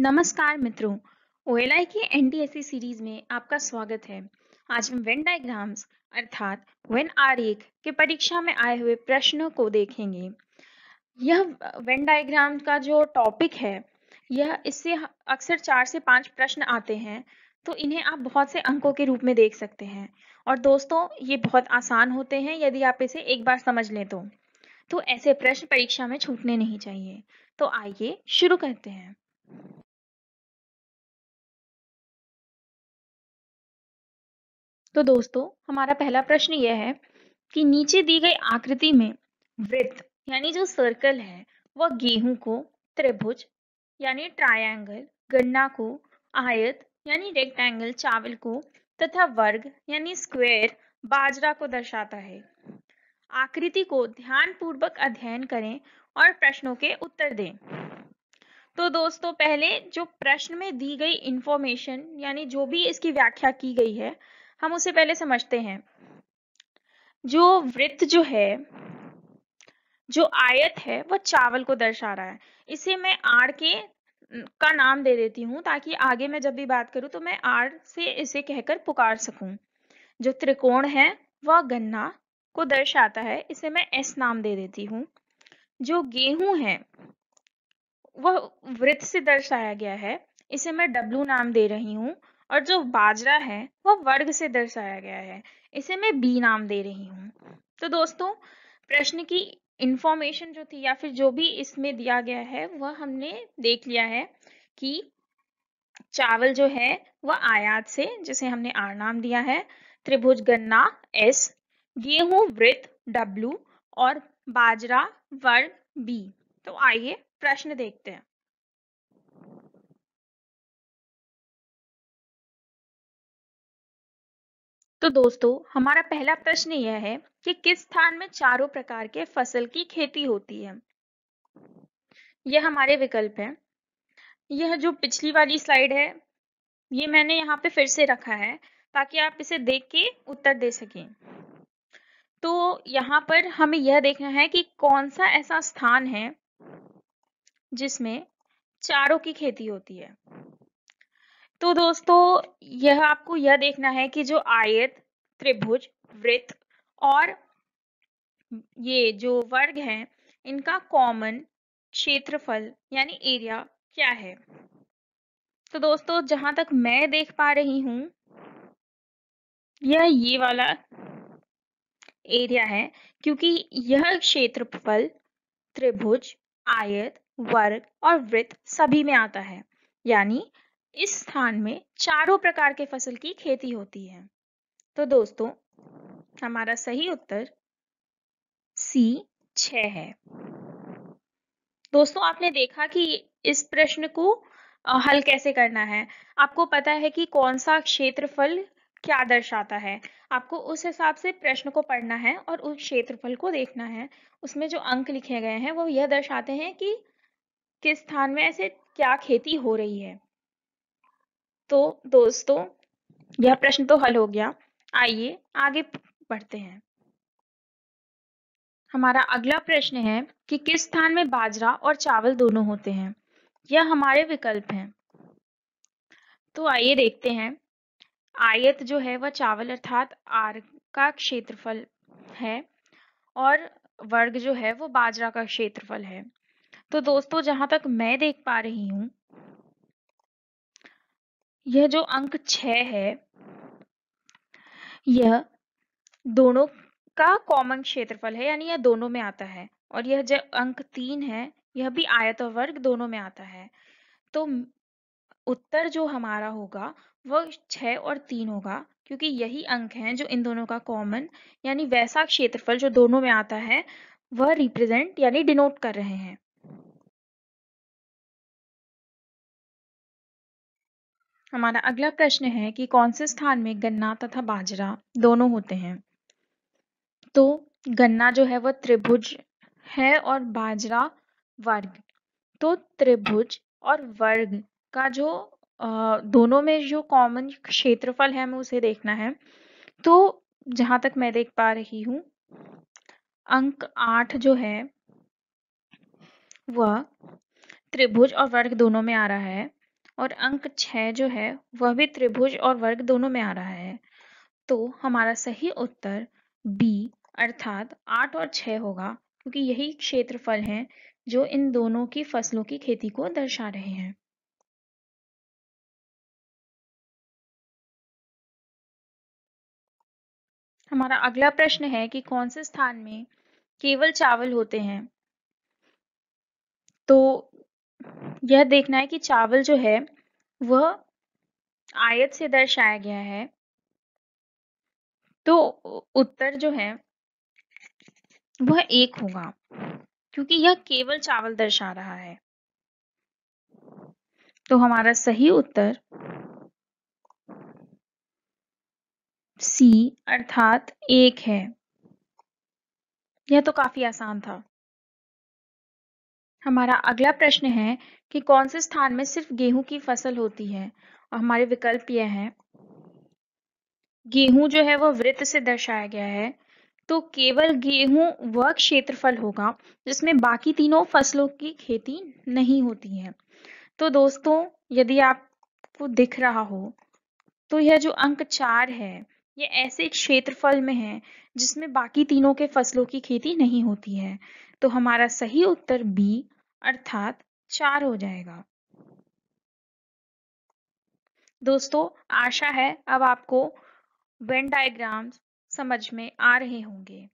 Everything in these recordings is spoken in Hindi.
नमस्कार मित्रों ओएलआई के एन सीरीज में आपका स्वागत है आज हम वेन डायग्राम्स अर्थात वेन आरेख के परीक्षा में आए हुए प्रश्नों को देखेंगे यह वेन डायग्राम का जो टॉपिक है यह इससे अक्सर चार से पांच प्रश्न आते हैं तो इन्हें आप बहुत से अंकों के रूप में देख सकते हैं और दोस्तों ये बहुत आसान होते हैं यदि आप इसे एक बार समझ लें तो तो ऐसे प्रश्न परीक्षा में छूटने नहीं चाहिए तो आइए शुरू करते हैं तो दोस्तों हमारा पहला प्रश्न यह है कि नीचे दी गई आकृति में वृत्त यानी जो सर्कल है वह गेहूं को त्रिभुज यानी ट्रायंगल गन्ना को आयत यानी रेक्टेंगल चावल को तथा वर्ग यानी स्क्वायर बाजरा को दर्शाता है आकृति को ध्यान पूर्वक अध्ययन करें और प्रश्नों के उत्तर दें तो दोस्तों पहले जो प्रश्न में दी गई इंफॉर्मेशन यानी जो भी इसकी व्याख्या की गई है हम उसे पहले समझते हैं जो वृत्त जो है जो आयत है वह चावल को दर्शा रहा है इसे मैं आड़ के का नाम दे देती हूँ ताकि आगे मैं जब भी बात करूं तो मैं आड़ से इसे कहकर पुकार सकूं जो त्रिकोण है वह गन्ना को दर्शाता है इसे मैं एस नाम दे देती हूँ जो गेहूं है वह वृत्त से दर्शाया गया है इसे मैं डब्लू नाम दे रही हूँ और जो बाजरा है वह वर्ग से दर्शाया गया है इसे मैं बी नाम दे रही हूँ तो दोस्तों प्रश्न की इंफॉर्मेशन जो थी या फिर जो भी इसमें दिया गया है वह हमने देख लिया है कि चावल जो है वह आयात से जिसे हमने आर नाम दिया है त्रिभुज गन्ना एस गेहूं वृत डब्लू और बाजरा वर्ग बी तो आइए प्रश्न देखते हैं तो दोस्तों हमारा पहला प्रश्न यह है कि किस स्थान में चारों प्रकार के फसल की खेती होती है यह हमारे विकल्प है यह जो पिछली वाली स्लाइड है ये मैंने यहाँ पे फिर से रखा है ताकि आप इसे देख के उत्तर दे सकें तो यहाँ पर हमें यह देखना है कि कौन सा ऐसा स्थान है जिसमें चारों की खेती होती है तो दोस्तों यह आपको यह देखना है कि जो आयत त्रिभुज वृत्त और ये जो वर्ग हैं इनका कॉमन क्षेत्रफल यानी एरिया क्या है तो दोस्तों जहां तक मैं देख पा रही हूं यह ये वाला एरिया है क्योंकि यह क्षेत्रफल त्रिभुज आयत वर्ग और वृत्त सभी में आता है यानी इस स्थान में चारों प्रकार के फसल की खेती होती है तो दोस्तों हमारा सही उत्तर सी छ है दोस्तों आपने देखा कि इस प्रश्न को हल कैसे करना है आपको पता है कि कौन सा क्षेत्रफल क्या दर्शाता है आपको उस हिसाब से प्रश्न को पढ़ना है और उस क्षेत्रफल को देखना है उसमें जो अंक लिखे गए हैं वो यह दर्शाते हैं कि किस स्थान में ऐसे क्या खेती हो रही है तो दोस्तों यह प्रश्न तो हल हो गया आइए आगे बढ़ते हैं हमारा अगला प्रश्न है कि किस स्थान में बाजरा और चावल दोनों होते हैं यह हमारे विकल्प हैं तो आइए देखते हैं आयत जो है वह चावल अर्थात आर का क्षेत्रफल है और वर्ग जो है वो बाजरा का क्षेत्रफल है तो दोस्तों जहां तक मैं देख पा रही हूँ यह जो अंक छ है यह दोनों का कॉमन क्षेत्रफल है यानी यह दोनों में आता है और यह जो अंक तीन है यह भी आयत और वर्ग दोनों में आता है तो उत्तर जो हमारा होगा वह छ और तीन होगा क्योंकि यही अंक हैं जो इन दोनों का कॉमन यानी वैसा क्षेत्रफल जो दोनों में आता है वह रिप्रेजेंट यानी डिनोट कर रहे हैं हमारा अगला प्रश्न है कि कौन से स्थान में गन्ना तथा बाजरा दोनों होते हैं तो गन्ना जो है वह त्रिभुज है और बाजरा वर्ग तो त्रिभुज और वर्ग का जो दोनों में जो कॉमन क्षेत्रफल है हमें उसे देखना है तो जहां तक मैं देख पा रही हूँ अंक आठ जो है वह त्रिभुज और वर्ग दोनों में आ रहा है और अंक छह जो है वह भी त्रिभुज और वर्ग दोनों में आ रहा है तो हमारा सही उत्तर बी अर्थात आठ और छह होगा क्योंकि यही क्षेत्रफल है जो इन दोनों की फसलों की खेती को दर्शा रहे हैं हमारा अगला प्रश्न है कि कौन से स्थान में केवल चावल होते हैं तो यह देखना है कि चावल जो है वह आयत से दर्शाया गया है तो उत्तर जो है वह एक होगा क्योंकि यह केवल चावल दर्शा रहा है तो हमारा सही उत्तर सी अर्थात एक है यह तो काफी आसान था हमारा अगला प्रश्न है कि कौन से स्थान में सिर्फ गेहूं की फसल होती है और हमारे विकल्प यह है गेहूं जो है वह वृत्त से दर्शाया गया है तो केवल गेहूं वह क्षेत्रफल होगा जिसमें बाकी तीनों फसलों की खेती नहीं होती है तो दोस्तों यदि आपको दिख रहा हो तो यह जो अंक चार है ये ऐसे क्षेत्रफल में है जिसमें बाकी तीनों के फसलों की खेती नहीं होती है तो हमारा सही उत्तर बी अर्थात चार हो जाएगा दोस्तों आशा है अब आपको वेन डायग्राम्स समझ में आ रहे होंगे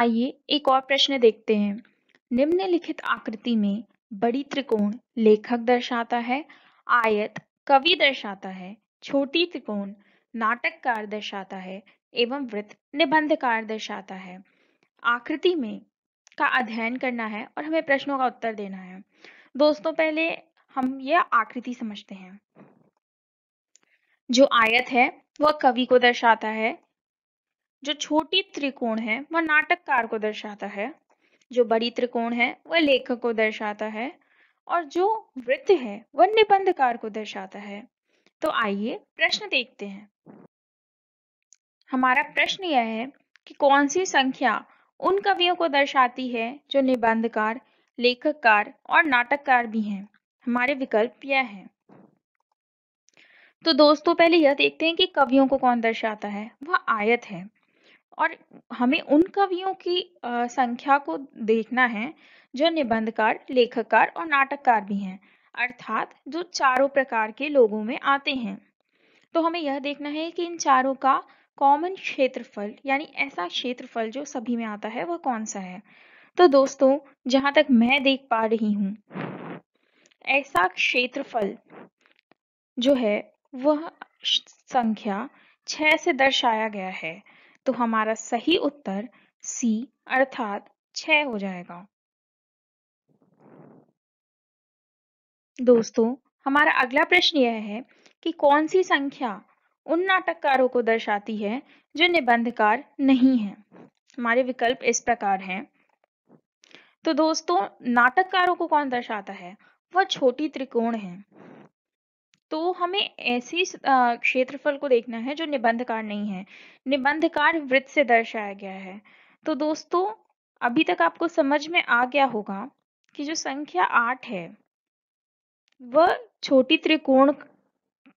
आइए एक और प्रश्न देखते हैं निम्नलिखित आकृति में बड़ी त्रिकोण लेखक दर्शाता है आयत कवि दर्शाता है छोटी त्रिकोण नाटककार दर्शाता है एवं वृत्त निबंधकार दर्शाता है आकृति में का अध्ययन करना है और हमें प्रश्नों का उत्तर देना है दोस्तों पहले हम यह आकृति समझते हैं जो आयत है वह कवि को दर्शाता है जो छोटी त्रिकोण है वह नाटककार को दर्शाता है जो बड़ी त्रिकोण है वह लेखक को दर्शाता है और जो वृत्त है वह निबंधकार को दर्शाता है तो आइए प्रश्न देखते हैं हमारा प्रश्न यह है कि कौन सी संख्या उन कवियों को दर्शाती है जो निबंधकार लेखककार और नाटककार भी हैं हमारे विकल्प यह हैं तो दोस्तों पहले यह देखते हैं कि कवियों को कौन दर्शाता है वह आयत है और हमें उन कवियों की संख्या को देखना है जो निबंधकार लेखककार और नाटककार भी हैं अर्थात जो चारों प्रकार के लोगों में आते हैं तो हमें यह देखना है कि इन चारों का कॉमन क्षेत्रफल यानी ऐसा क्षेत्रफल जो सभी में आता है वह कौन सा है तो दोस्तों जहां तक मैं देख पा रही हूं ऐसा क्षेत्रफल जो है वह संख्या छह से दर्शाया गया है तो हमारा सही उत्तर सी अर्थात छह हो जाएगा दोस्तों हमारा अगला प्रश्न यह है कि कौन सी संख्या उन नाटककारों को दर्शाती है जो निबंधकार नहीं हैं। हमारे विकल्प इस प्रकार हैं तो दोस्तों नाटककारों को कौन दर्शाता है वह छोटी त्रिकोण है तो हमें ऐसी क्षेत्रफल को देखना है जो निबंधकार नहीं है निबंधकार वृत्त से दर्शाया गया है तो दोस्तों अभी तक आपको समझ में आ गया होगा कि जो संख्या आठ है वह छोटी त्रिकोण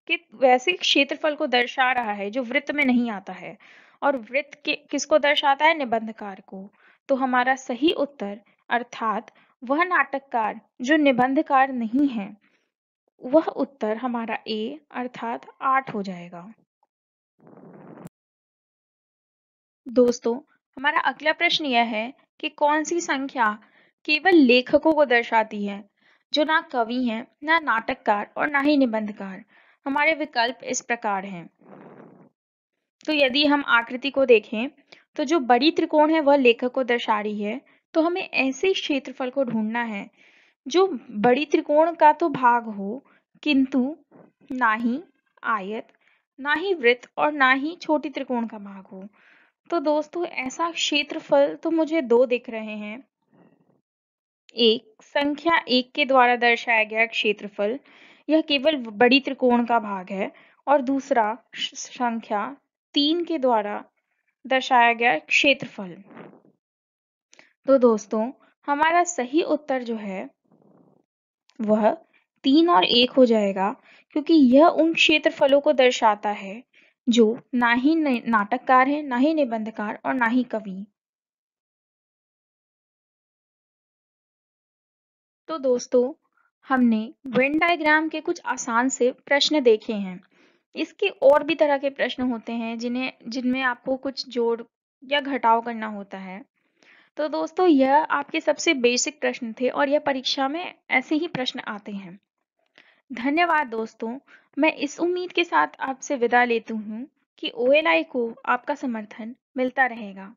कि वैसे क्षेत्रफल को दर्शा रहा है जो वृत्त में नहीं आता है और वृत्त के किसको दर्शाता है निबंधकार को तो हमारा सही उत्तर अर्थात वह नाटककार जो निबंधकार नहीं है वह उत्तर हमारा ए अर्थात आठ हो जाएगा दोस्तों हमारा अगला प्रश्न यह है कि कौन सी संख्या केवल लेखकों को दर्शाती है जो ना कवि है ना नाटककार और ना ही निबंधकार हमारे विकल्प इस प्रकार हैं तो यदि हम आकृति को देखें तो जो बड़ी त्रिकोण है वह लेखक को दर्शा रही है तो हमें ऐसे क्षेत्रफल को ढूंढना है जो बड़ी त्रिकोण का तो भाग हो किंतु ना ही आयत ना ही वृत्त और ना ही छोटी त्रिकोण का भाग हो तो दोस्तों ऐसा क्षेत्रफल तो मुझे दो दिख रहे हैं एक संख्या एक के द्वारा दर्शाया गया क्षेत्रफल यह केवल बड़ी त्रिकोण का भाग है और दूसरा संख्या तीन के द्वारा दर्शाया गया क्षेत्रफल तो दोस्तों हमारा सही उत्तर जो है वह तीन और एक हो जाएगा क्योंकि यह उन क्षेत्रफलों को दर्शाता है जो ना ही नाटककार है ना ही निबंधकार और ना ही कवि तो दोस्तों हमने वेन डायग्राम के कुछ आसान से प्रश्न देखे हैं इसके और भी तरह के प्रश्न होते हैं जिन्हें जिनमें आपको कुछ जोड़ या घटाव करना होता है तो दोस्तों यह आपके सबसे बेसिक प्रश्न थे और यह परीक्षा में ऐसे ही प्रश्न आते हैं धन्यवाद दोस्तों मैं इस उम्मीद के साथ आपसे विदा लेती हूँ कि ओ को आपका समर्थन मिलता रहेगा